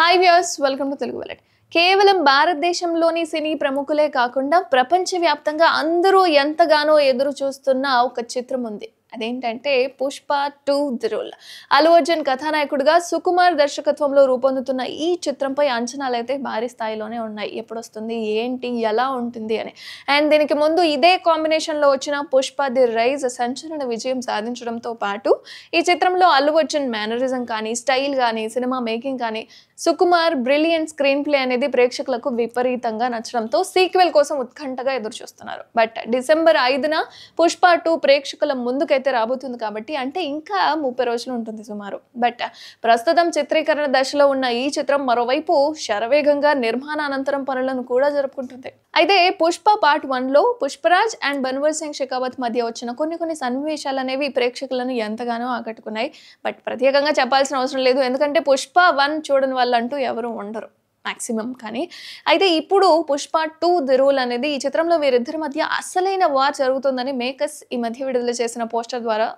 hi views welcome to Telugu వెలెట్ కేవలం భారతదేశంలోని సినీ ప్రముఖులే కాకుండా ప్రపంచవ్యాప్తంగా అందరూ ఎంతగానో ఎదురు చూస్తున్న ఒక చిత్రం ఉంది అదేంటంటే Pushpa two the rule Allu Arjun కథానాయకుడిగా సుకుమార్ దర్శకత్వంలో రూపొందుతున్న ఈ చిత్రంపై అంచనాలు అయితే భారీ స్థాయిలోనే ఉన్నాయి ఎప్పుడొస్తుంది ఏంటి ఎలా ఉంటుంది అని అండ్ దీనికి ముందు ఇదే కాంబినేషన్లో వచ్చిన పుష్ప ది రైజ్ సంచలన విజయం సాధించడంతో పాటు ఈ చిత్రంలో అల్లు అర్జున్ మేనరిజం కానీ స్టైల్ కానీ సినిమా మేకింగ్ కానీ సుకుమార్ బ్రిలియంట్ స్క్రీన్ ప్లే అనేది ప్రేక్షకులకు విపరీతంగా నచ్చడంతో సీక్వెల్ కోసం ఉత్కంఠగా ఎదురుచూస్తున్నారు బట్ డిసెంబర్ ఐదున పుష్ప టూ ప్రేక్షకుల ముందుకే అయితే రాబోతుంది కాబట్టి అంటే ఇంకా ముప్పై రోజులు ఉంటుంది సుమారు బట్ ప్రస్తుతం చిత్రీకరణ దశలో ఉన్న ఈ చిత్రం మరోవైపు శరవేగంగా నిర్మాణానంతరం పనులను కూడా జరుపుకుంటుంది అయితే పుష్ప పార్ట్ వన్లో పుష్పరాజ్ అండ్ బన్వర్ సింగ్ షెకావత్ మధ్య వచ్చిన కొన్ని కొన్ని సన్నివేశాలు అనేవి ప్రేక్షకులను ఎంతగానో ఆకట్టుకున్నాయి బట్ ప్రత్యేకంగా చెప్పాల్సిన అవసరం లేదు ఎందుకంటే పుష్ప వన్ చూడని వాళ్ళంటూ ఎవరు ఉండరు మ్యాక్సిమం కానీ అయితే ఇప్పుడు పుష్ప టూ ది రూల్ అనేది ఈ చిత్రంలో వీరిద్దరి మధ్య అసలైన వార్ జరుగుతుందని మేకర్స్ ఈ మధ్య విడుదల చేసిన పోస్టర్ ద్వారా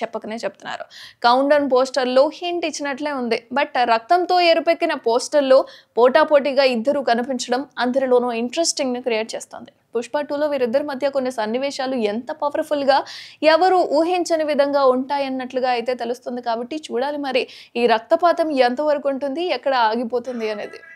చెప్పకనే చెప్తున్నారు కౌండౌన్ పోస్టర్లో హింట్ ఇచ్చినట్లే ఉంది బట్ రక్తంతో ఎరుపెక్కిన పోస్టర్లో పోటాపోటీగా ఇద్దరు కనిపించడం అందరిలోనూ ఇంట్రెస్టింగ్ను క్రియేట్ చేస్తుంది పుష్ప టూలో వీరిద్దరి మధ్య కొన్ని సన్నివేశాలు ఎంత పవర్ఫుల్గా ఎవరు ఊహించని విధంగా ఉంటాయన్నట్లుగా అయితే తెలుస్తుంది కాబట్టి చూడాలి మరి ఈ రక్తపాతం ఎంతవరకు ఉంటుంది ఎక్కడ ఆగిపోతుంది అనేది